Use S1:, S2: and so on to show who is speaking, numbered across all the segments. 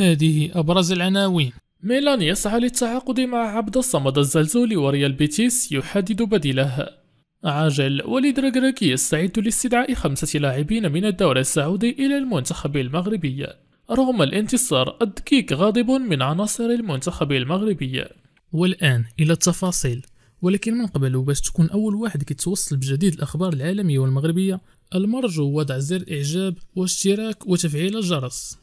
S1: هذه أبرز العناوين ميلان يسعى للتعاقد مع عبد الصمد الزلزولي وريال بيتيس يحدد بديله عاجل وليد ركراكي يستعد لاستدعاء خمسة لاعبين من الدوري السعودي إلى المنتخب المغربي رغم الانتصار الدكيك غاضب من عناصر المنتخب المغربي والآن إلى التفاصيل ولكن من قبل وباش تكون أول واحد كيتوصل بجديد الأخبار العالمية والمغربية المرجو وضع زر إعجاب واشتراك وتفعيل الجرس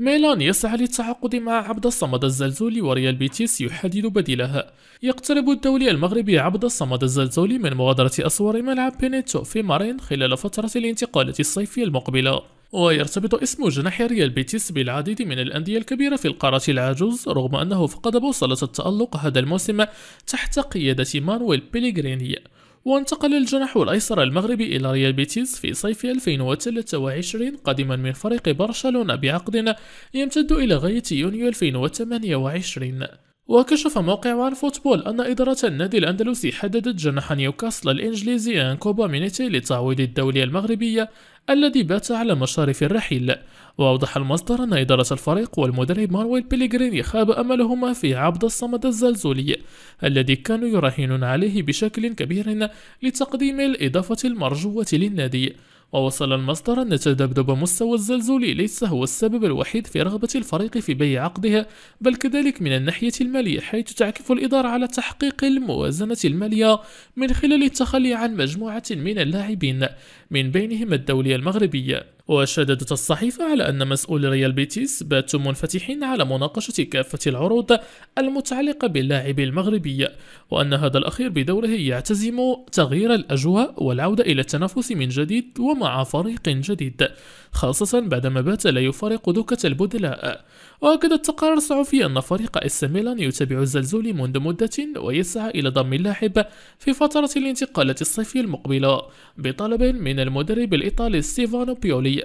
S1: ميلان يسعى للتعاقد مع عبد الصمد الزلزولي وريال بيتيس يحدد بديلها يقترب الدولي المغربي عبد الصمد الزلزولي من مغادرة أسوار ملعب بينيتو في مارين خلال فترة الانتقالات الصيفية المقبلة ويرتبط اسم جناح ريال بيتيس بالعديد من الأندية الكبيرة في القارة العجوز رغم أنه فقد بوصلة التألق هذا الموسم تحت قيادة مانويل بيليغريني وانتقل الجناح الأيسر المغربي إلى ريال بيتيس في صيف 2023 قادما من فريق برشلونة بعقد يمتد إلى غاية يونيو 2028 وكشف موقع وان فوتبول أن إدارة النادي الأندلسي حددت جناح نيوكاسل الإنجليزي أنكوبا مينيتي للتعويض الدولي المغربي الذي بات على مشارف الرحيل وأوضح المصدر أن إدارة الفريق والمدرب مانويل بيليغريني خاب أملهما في عبد الصمد الزلزولي الذي كانوا يراهنون عليه بشكل كبير لتقديم الإضافة المرجوة للنادي ووصل المصدر أن تذبذب مستوى الزلزال ليس هو السبب الوحيد في رغبة الفريق في بيع عقدها بل كذلك من الناحية المالية حيث تعكف الإدارة على تحقيق الموازنة المالية من خلال التخلي عن مجموعة من اللاعبين من بينهم الدولية المغربية وشددت الصحيفة على أن مسؤولي ريال بيتيس باتوا منفتحين على مناقشة كافة العروض المتعلقة باللاعب المغربي وأن هذا الأخير بدوره يعتزم تغيير الأجواء والعودة إلى التنافس من جديد ومع فريق جديد خاصة بعدما بات لا يفارق دكة البدلاء وهكذا التقارير الصحفي أن فريق إس ميلان يتابع الزلزول منذ مدة ويسعى إلى ضم اللاعب في فترة الانتقالات الصيفية المقبلة بطلب من المدرب الإيطالي ستيفانو بيولي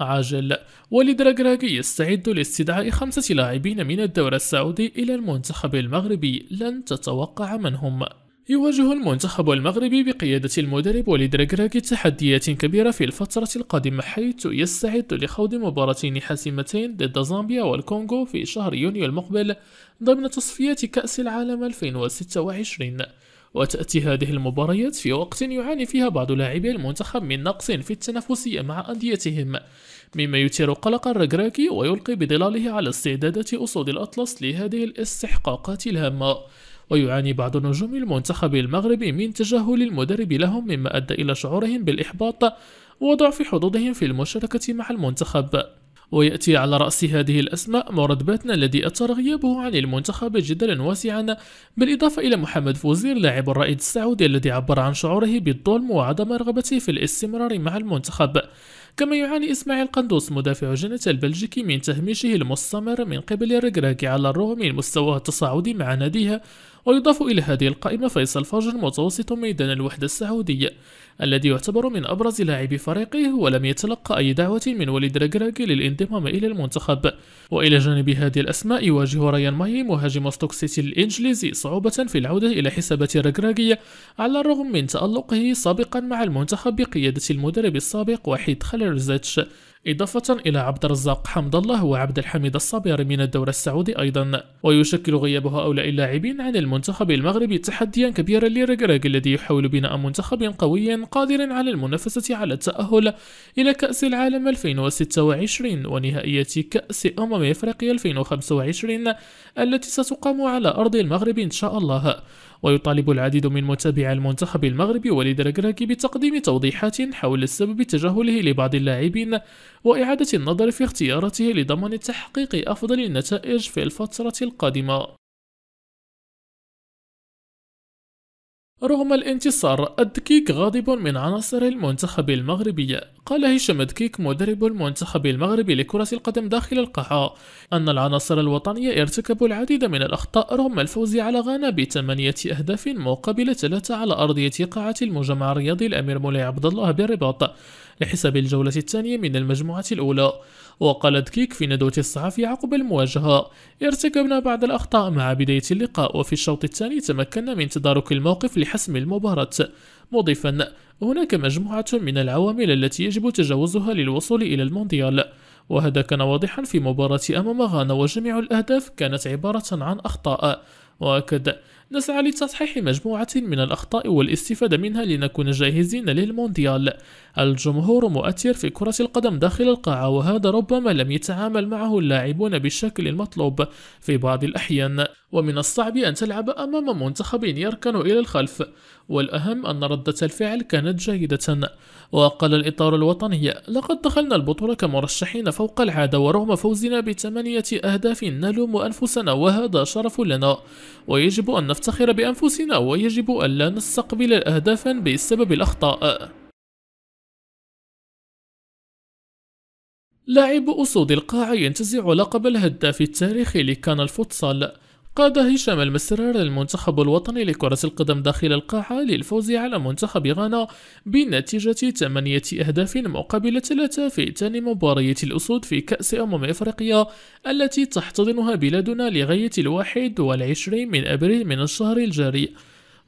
S1: عاجل ولدراغراغي يستعد لاستدعاء خمسة لاعبين من الدوري السعودي إلى المنتخب المغربي لن تتوقع من هم يواجه المنتخب المغربي بقيادة المدرب وليد ركراكي تحديات كبيرة في الفترة القادمة حيث يستعد لخوض مباراتين حاسمتين ضد زامبيا والكونغو في شهر يونيو المقبل ضمن تصفيات كأس العالم 2026 وتأتي هذه المباريات في وقت يعاني فيها بعض لاعبي المنتخب من نقص في التنافسية مع أنديتهم مما يثير قلق الركراكي ويلقي بظلاله على استعدادات أسود الأطلس لهذه الاستحقاقات الهامة ويعاني بعض نجوم المنتخب المغربي من تجاهل المدرب لهم مما أدى إلى شعورهم بالإحباط وضعف حظوظهم في المشاركة مع المنتخب ويأتي على رأس هذه الأسماء مراد باتنا الذي أثر غيابه عن المنتخب جدلا واسعا بالإضافة إلى محمد فوزير لاعب الرائد السعودي الذي عبر عن شعوره بالظلم وعدم رغبته في الاستمرار مع المنتخب كما يعاني إسماعيل قندوس مدافع جنة البلجيكي من تهميشه المستمر من قبل الركراكي على الرغم من مستواه التصاعدي مع ناديها ويضاف إلى هذه القائمة فيصل فجر متوسط ميدان الوحدة السعودية الذي يعتبر من أبرز لاعبي فريقه ولم يتلقى أي دعوة من وليد ركراكي للانضمام إلى المنتخب وإلى جانب هذه الأسماء يواجه ريان ماهي مهاجم ستوك سيتي الإنجليزي صعوبة في العودة إلى حسابات ركراكي على الرغم من تألقه سابقا مع المنتخب بقيادة المدرب السابق وحيد خليرزيتش إضافة إلى عبد الرزاق حمد الله وعبد الحميد الصابر من الدوري السعودي أيضا ويشكل غياب هؤلاء اللاعبين عن المنتخب المغربي تحديا كبيرا لريغريغ الذي يحاول بناء منتخب قوي قادر على المنافسة على التأهل إلى كأس العالم 2026 ونهائية كأس أمم إفريقيا 2025 التي ستقام على أرض المغرب إن شاء الله ويطالب العديد من متابعي المنتخب المغربي وليد ركراكي بتقديم توضيحات حول سبب تجاهله لبعض اللاعبين وإعادة النظر في اختيارته لضمان تحقيق أفضل النتائج في الفترة القادمة رغم الانتصار الدكيك غاضب من عناصر المنتخب المغربي قال هشام دكيك مدرب المنتخب المغربي لكرة القدم داخل القاعة أن العناصر الوطنية ارتكبوا العديد من الأخطاء رغم الفوز على غانا بثمانية أهداف مقابل ثلاثة على أرضية قاعة المجمع الرياضي الأمير مولاي عبد الله بالرباط لحساب الجولة الثانية من المجموعة الأولى وقال دكيك في ندوة الصحفي عقب المواجهة ارتكبنا بعض الأخطاء مع بداية اللقاء وفي الشوط الثاني تمكنا من تدارك الموقف لحسم المباراة مضيفا هناك مجموعة من العوامل التي يجب تجاوزها للوصول إلى المونديال وهذا كان واضحا في مباراة أمام غانا وجميع الأهداف كانت عبارة عن أخطاء وأكد نسعى لتصحيح مجموعة من الأخطاء والاستفادة منها لنكون جاهزين للمونديال الجمهور مؤثر في كرة القدم داخل القاعة وهذا ربما لم يتعامل معه اللاعبون بالشكل المطلوب في بعض الأحيان ومن الصعب أن تلعب أمام منتخب يركن إلى الخلف والأهم أن ردة الفعل كانت جيدة وقال الإطار الوطني لقد دخلنا البطولة كمرشحين فوق العادة ورغم فوزنا بثمانية أهداف نلوم أنفسنا وهذا شرف لنا ويجب أن نفتح نفتخر بأنفسنا ويجب ألا نستقبل الأهداف بسبب الأخطاء لاعب أسود القاع ينتزع لقب الهداف التاريخي لكان الفوتسال قاد هشام المسرار المنتخب الوطني لكرة القدم داخل القاعة للفوز على منتخب غانا بنتيجة ثمانية أهداف مقابل ثلاثة في ثاني مبارية الأسود في كأس أمم إفريقيا التي تحتضنها بلادنا لغاية الواحد والعشرين من أبريل من الشهر الجاري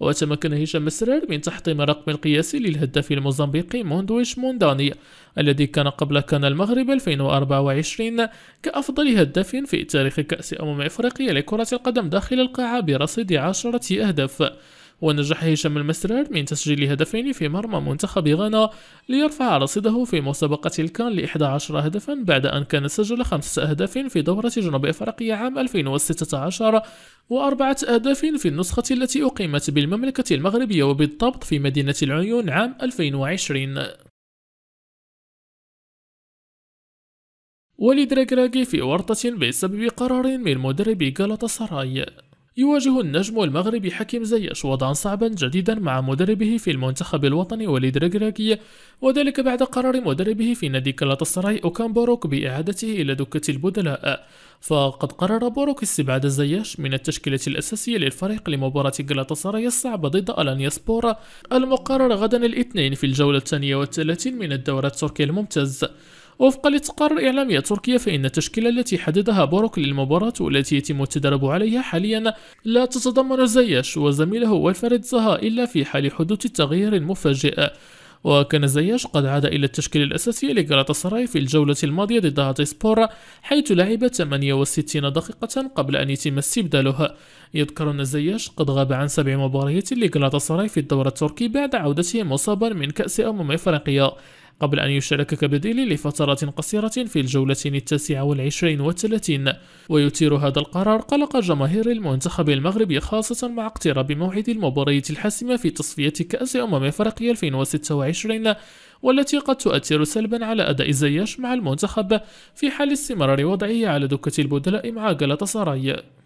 S1: وتمكن هشام السرار من تحطيم الرقم القياسي للهداف الموزمبيقي موندويش مونداني الذي كان قبل كان المغرب 2024 كأفضل هداف في تاريخ كأس أمم إفريقيا لكرة القدم داخل القاعة برصيد عشرة أهداف ونجح هشام المسرار من تسجيل هدفين في مرمى منتخب غانا ليرفع رصيده في مسابقة الكان ل 11 هدفا بعد أن كان سجل خمسة أهداف في دورة جنوب أفريقيا عام 2016 وأربعة أهداف في النسخة التي أقيمت بالمملكة المغربية وبالضبط في مدينة العيون عام 2020 وليد راكراكي في ورطة بسبب قرار من مدرب غالاتا سراي يواجه النجم المغربي حكيم زياش وضعا صعبا جديدا مع مدربه في المنتخب الوطني وليد ركراكي وذلك بعد قرار مدربه في نادي اوكان بوروك بإعادته إلى دكة البدلاء فقد قرر بوروك استبعاد زياش من التشكيلة الأساسية للفريق لمباراة غلاتاسراي الصعبة ضد ألانيا المقرر غدا الاثنين في الجولة الثانية والثلاثين من الدورة التركية الممتاز وفقا لتقارير الإعلامية التركية فإن التشكيلة التي حددها بوروك للمباراة والتي يتم التدرب عليها حاليا لا تتضمن زياش وزميله والفريد زها إلا في حال حدوث التغيير المفاجئ وكان زياش قد عاد إلى التشكيل الأساسي سراي في الجولة الماضية ضد هاتيسبور حيث لعب 68 دقيقة قبل أن يتم استبداله يذكر أن زياش قد غاب عن سبع مباريات سراي في الدورة التركي بعد عودته مصابا من كأس أمم إفريقيا قبل أن يشارك كبديل لفترة قصيرة في الجولتين التاسعة والعشرين والثلاثين ويثير هذا القرار قلق جماهير المنتخب المغربي خاصة مع اقتراب موعد المباراة الحاسمة في تصفية كأس أمم أفريقيا 2026 والتي قد تؤثر سلبا على أداء زياش مع المنتخب في حال استمرار وضعه على دكة البدلاء مع جلطة سراي